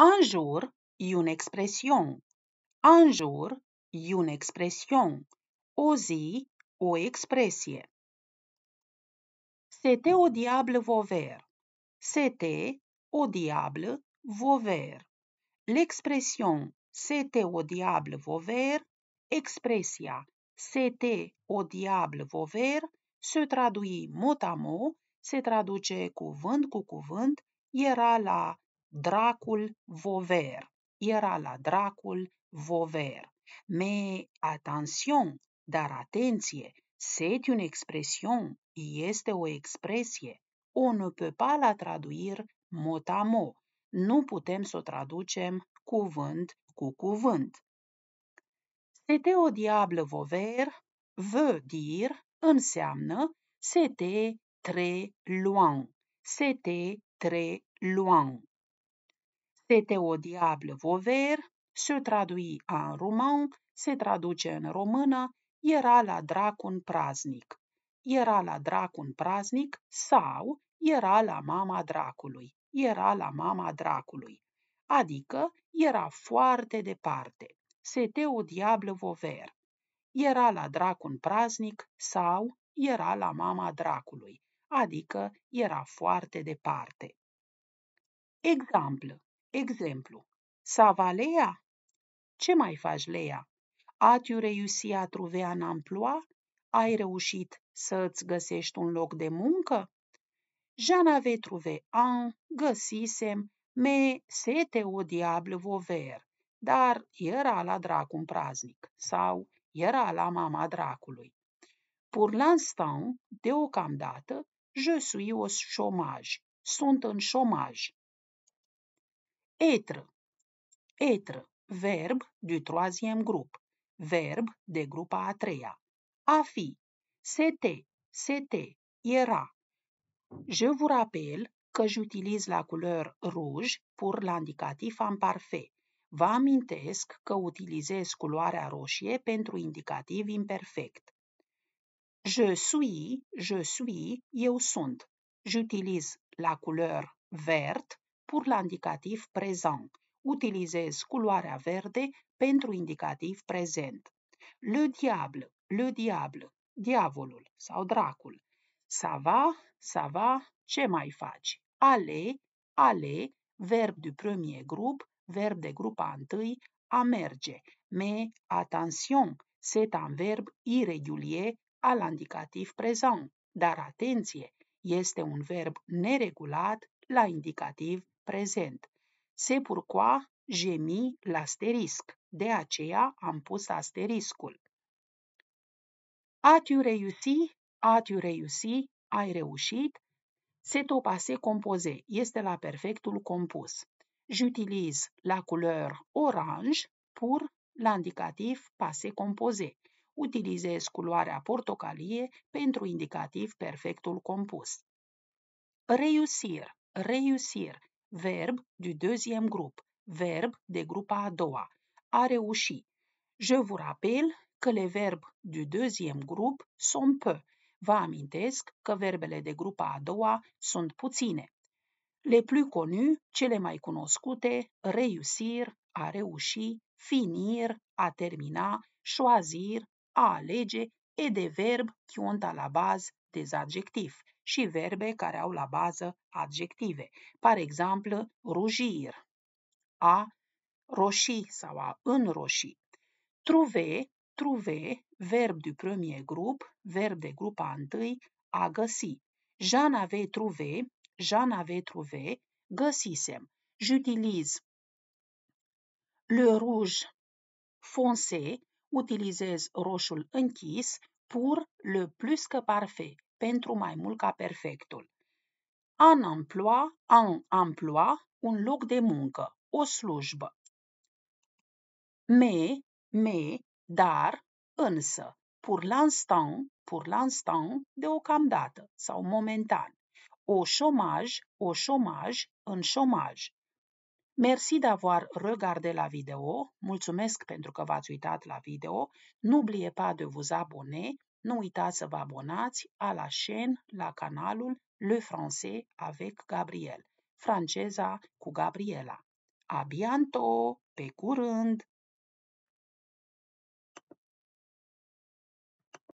Injure e une expression. Un jour e une expression. O zi, o expresie. Sete au diable vover. Sete au diable vover. L'expression sete au diable vover, expresia sete au diable vover se traduit mot à mot, se traduce cuvânt cu cuvânt, era la Dracul Vover. Era la dracul Vover. Mais attention, dar atenție, c'est une expression, este o expresie. O ne peut pas la traduire mot à mot. Nu putem să o traducem cuvânt cu cuvânt. Sete o diable vover, vă dir, înseamnă, sete tre loin. Sete tre loin. C'était o diable vover se tradui în român se traduce în română, era la dracun praznic. Era la dracun praznic sau era la mama dracului. Era la mama dracului. Adică era foarte departe. sete o diable vover Era la dracun praznic sau era la mama dracului. Adică era foarte departe. Exemplu. Exemplu, Leia? Ce mai faci, Lea? Atiure a truvea în amploa? Ai reușit să îți găsești un loc de muncă? Jana vetruve an, găsisem, me sete o diable vover, dar era la dracu un praznic sau era la mama dracului. Pour l'instant, deocamdată, je suis au șomaj, sunt în șomaj être. Être, verb du troisième groupe, verb de grupa a treia. A fi, c'était, c'était, era. Je vous rappelle că j'utilise la couleur rouge pour l'indicatif imparfait. Vă amintesc că utilizez culoarea roșie pentru indicativ imperfect. Je suis, je suis, eu sunt. J'utilise la couleur verte pur la indicativ prezent. Utilizez culoarea verde pentru indicativ prezent. Le diable, le diable, diavolul sau dracul. va, ça va, ce mai faci? Ale, ale, verb du premier grup, verb de grupa întâi, a merge. Me, attention, c'est un verb irregulier al indicativ prezent. Dar atenție, este un verb neregulat la indicativ prezent. Se purcoa, jemi la asterisc, de aceea am pus asteriscul. Ați reușit, ați reușit, ai reușit, se topase compoze, este la perfectul compus. J'utilise la couleur orange pour l'indicatif passé composé. Utilizez culoarea portocalie pentru indicativ perfectul compus. Reușir, reușir verbe du deuxième groupe, verbe de grupa a doua. A reuși. Je vous rappelle că le verb du deuxième groupe sunt peu. Vă amintesc că verbele de grupa a doua sunt puține. Le plus connu, cele mai cunoscute, reușir, a reuși, finir, a termina, choisir, a alege e de verb chionta la bază dezadjectiv și verbe care au la bază adjective. Par exemplu, rujir, a roșii sau a înroși. Truve, truve, verb du premier grup, verb de grupa întâi, a găsi. Jean avait trouvé, Jean avait trouvé, găsisem. J'utilise le rouge foncé, utilizez roșul închis, pur le plus que parfait, pentru mai mult ca perfectul. Un emploi, un emploi, un loc de muncă, o slujbă. Me, me, dar, însă, pour l'instant, pour l'instant, deocamdată sau momentan. o șomaj, o șomaj, în șomaj. Merci d'avoir regardé la vidéo, mulțumesc pentru că v-ați uitat la video, n'oubliez pas de vous abonner, nu uitați să vă abonați à la chaîne, la canalul Le Français avec Gabriel, franceza cu Gabriela. A bientôt, pe curând!